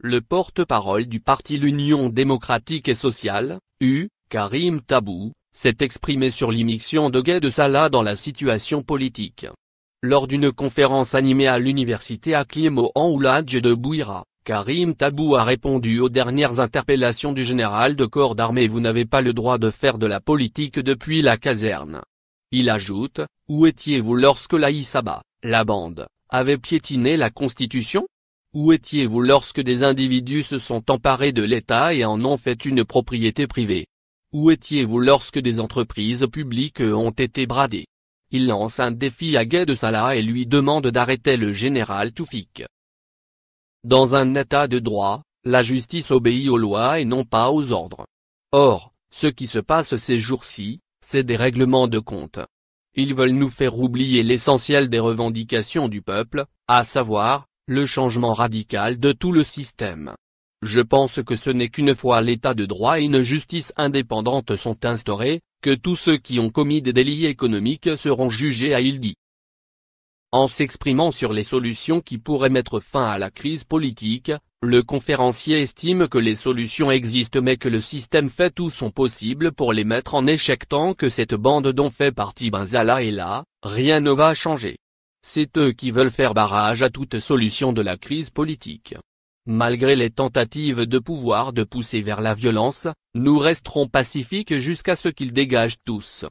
Le porte-parole du parti l'Union démocratique et sociale, U, Karim Tabou, s'est exprimé sur l'immixion de Gay de Salah dans la situation politique. Lors d'une conférence animée à l'université cliemont en Ouladj de Bouira, Karim Tabou a répondu aux dernières interpellations du général de corps d'armée Vous n'avez pas le droit de faire de la politique depuis la caserne. Il ajoute, Où étiez-vous lorsque l'Aïssaba, la bande, avait piétiné la Constitution où étiez-vous lorsque des individus se sont emparés de l'État et en ont fait une propriété privée Où étiez-vous lorsque des entreprises publiques ont été bradées Il lance un défi à Gay de Salah et lui demande d'arrêter le général Toufik. Dans un État de droit, la justice obéit aux lois et non pas aux ordres. Or, ce qui se passe ces jours-ci, c'est des règlements de compte. Ils veulent nous faire oublier l'essentiel des revendications du peuple, à savoir, le changement radical de tout le système. Je pense que ce n'est qu'une fois l'état de droit et une justice indépendante sont instaurés, que tous ceux qui ont commis des délits économiques seront jugés à dit. En s'exprimant sur les solutions qui pourraient mettre fin à la crise politique, le conférencier estime que les solutions existent mais que le système fait tout son possible pour les mettre en échec tant que cette bande dont fait partie Benzala est là, rien ne va changer. C'est eux qui veulent faire barrage à toute solution de la crise politique. Malgré les tentatives de pouvoir de pousser vers la violence, nous resterons pacifiques jusqu'à ce qu'ils dégagent tous.